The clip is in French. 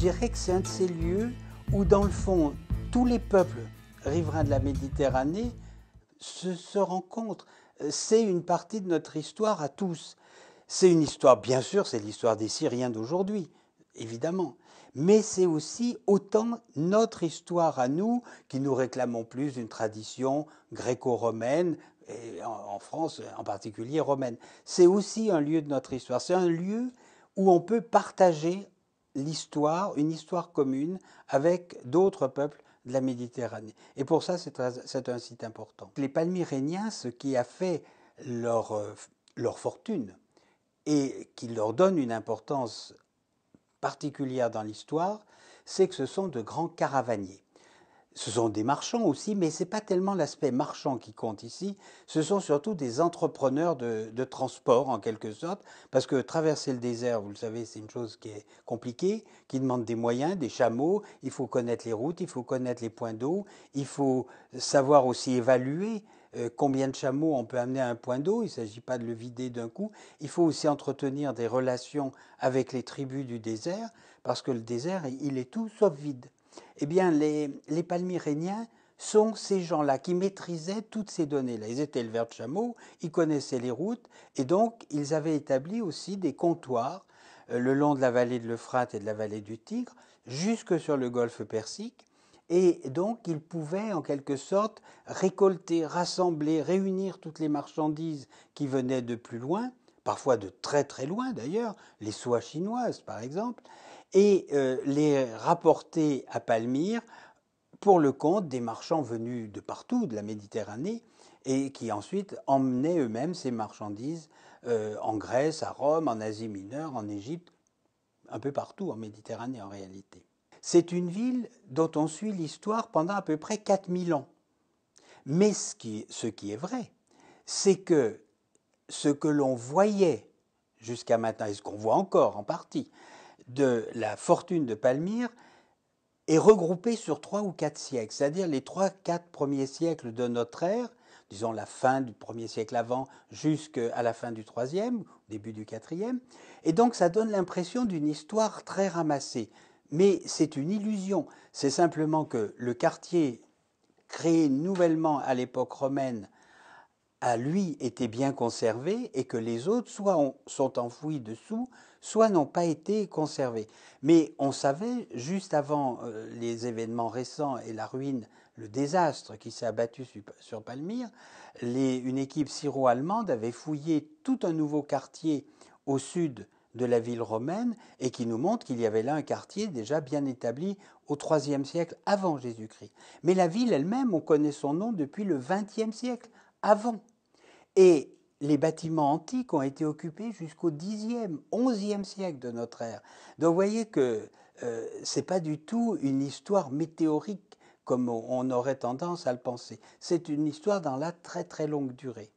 dirais que c'est un de ces lieux où, dans le fond, tous les peuples riverains de la Méditerranée se, se rencontrent. C'est une partie de notre histoire à tous. C'est une histoire, bien sûr, c'est l'histoire des Syriens d'aujourd'hui, évidemment. Mais c'est aussi autant notre histoire à nous qui nous réclamons plus d'une tradition gréco-romaine, et en France en particulier romaine. C'est aussi un lieu de notre histoire. C'est un lieu où on peut partager l'histoire, une histoire commune avec d'autres peuples de la Méditerranée. Et pour ça, c'est un site important. Les palmyréniens, ce qui a fait leur, euh, leur fortune et qui leur donne une importance particulière dans l'histoire, c'est que ce sont de grands caravaniers ce sont des marchands aussi, mais ce n'est pas tellement l'aspect marchand qui compte ici, ce sont surtout des entrepreneurs de, transport en quelque sorte, parce que traverser le désert, vous le savez, c'est une chose qui est compliquée, qui demande des moyens, des chameaux, il faut connaître les routes, il faut connaître les points d'eau, il faut savoir aussi évaluer euh, combien de chameaux on peut amener à un point d'eau, il ne s'agit pas de le vider d'un coup. Il faut aussi entretenir des relations avec les tribus du désert, parce que le désert, il est tout sauf vide. Eh bien, les, les palmyréniens sont ces gens-là qui maîtrisaient toutes ces données-là. Ils étaient éleveurs de chameau, ils connaissaient les routes, et donc ils avaient établi aussi des comptoirs euh, le long de la vallée de l'Euphrate et de la vallée du Tigre, jusque sur le golfe Persique, et donc ils pouvaient en quelque sorte récolter, rassembler, réunir toutes les marchandises qui venaient de plus loin, parfois de très très loin d'ailleurs, les soies chinoises par exemple, et euh, les rapporter à Palmyre pour le compte des marchands venus de partout, de la Méditerranée, et qui ensuite emmenaient eux-mêmes ces marchandises euh, en Grèce, à Rome, en Asie mineure, en Égypte, un peu partout en Méditerranée en réalité. C'est une ville dont on suit l'histoire pendant à peu près 4000 ans. Mais ce qui, ce qui est vrai, c'est que ce que l'on voyait jusqu'à maintenant, et ce qu'on voit encore en partie, de la fortune de Palmyre est regroupée sur trois ou quatre siècles, c'est-à-dire les trois, quatre premiers siècles de notre ère, disons la fin du premier siècle avant jusqu'à la fin du troisième, début du quatrième, et donc ça donne l'impression d'une histoire très ramassée. Mais c'est une illusion, c'est simplement que le quartier créé nouvellement à l'époque romaine a lui était bien conservé et que les autres soit sont enfouis dessous, soit n'ont pas été conservés. Mais on savait, juste avant euh, les événements récents et la ruine, le désastre qui s'est abattu sur, Palmyre, une équipe syro-allemande avait fouillé tout un nouveau quartier au sud de la ville romaine et qui nous montre qu'il y avait là un quartier déjà bien établi au IIIe siècle avant Jésus-Christ. Mais la ville elle-même, on connaît son nom depuis le XXe siècle avant et les bâtiments antiques ont été occupés jusqu'au 10e, 11e siècle de notre ère. Donc vous voyez que euh, ce n'est pas du tout une histoire météorique comme on aurait tendance à le penser. C'est une histoire dans la très très longue durée.